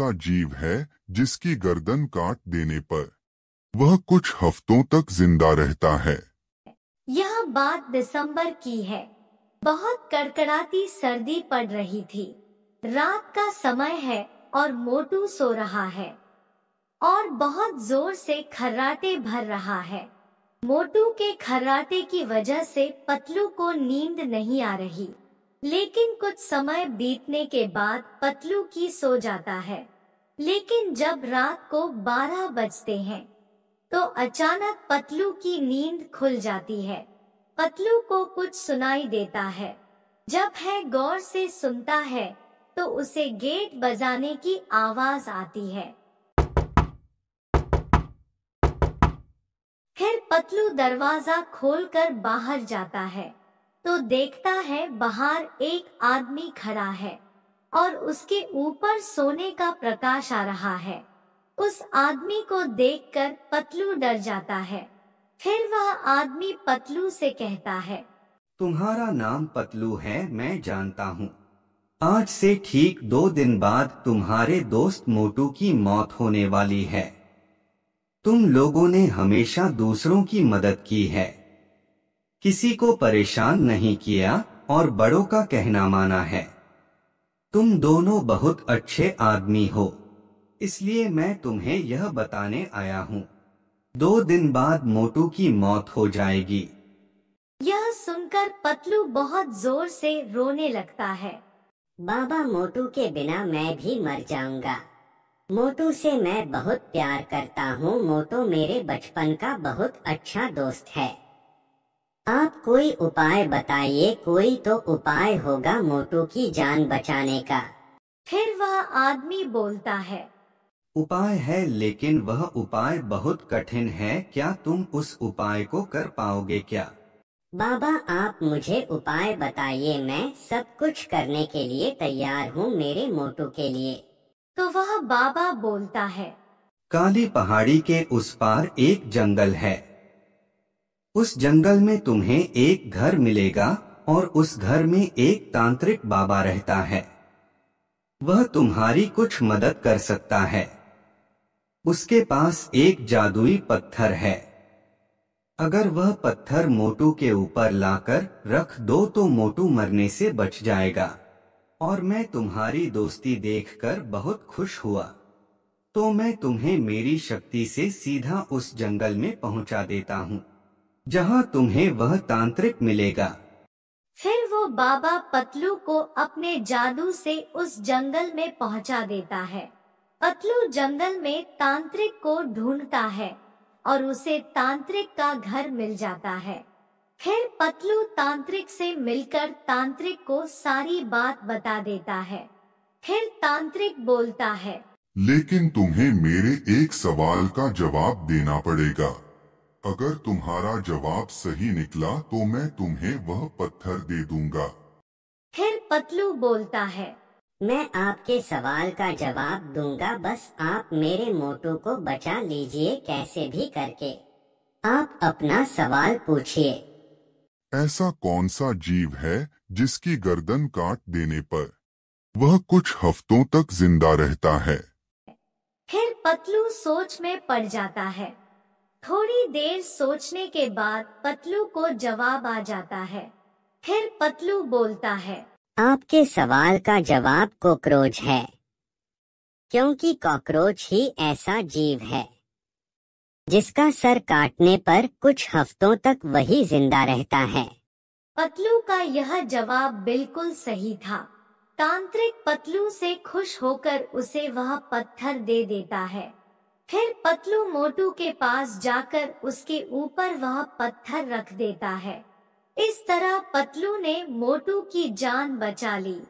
ऐसा जीव है जिसकी गर्दन काट देने पर वह कुछ हफ्तों तक जिंदा रहता है यह बात दिसंबर की है बहुत कड़कड़ाती सर्दी पड़ रही थी रात का समय है और मोटू सो रहा है और बहुत जोर से खर्राटे भर रहा है मोटू के खर्राटे की वजह से पतलू को नींद नहीं आ रही लेकिन कुछ समय बीतने के बाद पतलू की सो जाता है लेकिन जब रात को 12 बजते हैं तो अचानक पतलू की नींद खुल जाती है पतलू को कुछ सुनाई देता है जब है गौर से सुनता है तो उसे गेट बजाने की आवाज आती है फिर पतलू दरवाजा खोलकर बाहर जाता है तो देखता है बाहर एक आदमी खड़ा है और उसके ऊपर सोने का प्रकाश आ रहा है उस आदमी को देखकर पतलू डर जाता है फिर वह आदमी पतलू से कहता है तुम्हारा नाम पतलू है मैं जानता हूँ आज से ठीक दो दिन बाद तुम्हारे दोस्त मोटू की मौत होने वाली है तुम लोगों ने हमेशा दूसरों की मदद की है किसी को परेशान नहीं किया और बड़ों का कहना माना है तुम दोनों बहुत अच्छे आदमी हो इसलिए मैं तुम्हें यह बताने आया हूँ दो दिन बाद मोटू की मौत हो जाएगी यह सुनकर पतलू बहुत जोर से रोने लगता है बाबा मोटू के बिना मैं भी मर जाऊंगा मोटू से मैं बहुत प्यार करता हूँ मोटू मेरे बचपन का बहुत अच्छा दोस्त है आप कोई उपाय बताइए कोई तो उपाय होगा मोटू की जान बचाने का फिर वह आदमी बोलता है उपाय है लेकिन वह उपाय बहुत कठिन है क्या तुम उस उपाय को कर पाओगे क्या बाबा आप मुझे उपाय बताइए मैं सब कुछ करने के लिए तैयार हूँ मेरे मोटू के लिए तो वह बाबा बोलता है काली पहाड़ी के उस पार एक जंगल है उस जंगल में तुम्हें एक घर मिलेगा और उस घर में एक तांत्रिक बाबा रहता है वह तुम्हारी कुछ मदद कर सकता है उसके पास एक जादुई पत्थर है अगर वह पत्थर मोटू के ऊपर लाकर रख दो तो मोटू मरने से बच जाएगा और मैं तुम्हारी दोस्ती देखकर बहुत खुश हुआ तो मैं तुम्हें मेरी शक्ति से सीधा उस जंगल में पहुंचा देता हूं जहाँ तुम्हें वह तांत्रिक मिलेगा फिर वो बाबा पतलू को अपने जादू से उस जंगल में पहुंचा देता है पतलू जंगल में तांत्रिक को ढूंढता है और उसे तांत्रिक का घर मिल जाता है फिर पतलू तांत्रिक से मिलकर तांत्रिक को सारी बात बता देता है फिर तांत्रिक बोलता है लेकिन तुम्हें मेरे एक सवाल का जवाब देना पड़ेगा अगर तुम्हारा जवाब सही निकला तो मैं तुम्हें वह पत्थर दे दूंगा फिर पतलू बोलता है मैं आपके सवाल का जवाब दूंगा बस आप मेरे मोटू को बचा लीजिए कैसे भी करके आप अपना सवाल पूछिए ऐसा कौन सा जीव है जिसकी गर्दन काट देने पर वह कुछ हफ्तों तक जिंदा रहता है फिर पतलू सोच में पड़ जाता है थोड़ी देर सोचने के बाद पतलू को जवाब आ जाता है फिर पतलू बोलता है आपके सवाल का जवाब कॉकरोच है क्योंकि कॉकरोच ही ऐसा जीव है जिसका सर काटने पर कुछ हफ्तों तक वही जिंदा रहता है पतलू का यह जवाब बिल्कुल सही था तांत्रिक पतलू से खुश होकर उसे वह पत्थर दे देता है फिर पतलू मोटू के पास जाकर उसके ऊपर वह पत्थर रख देता है इस तरह पतलू ने मोटू की जान बचा ली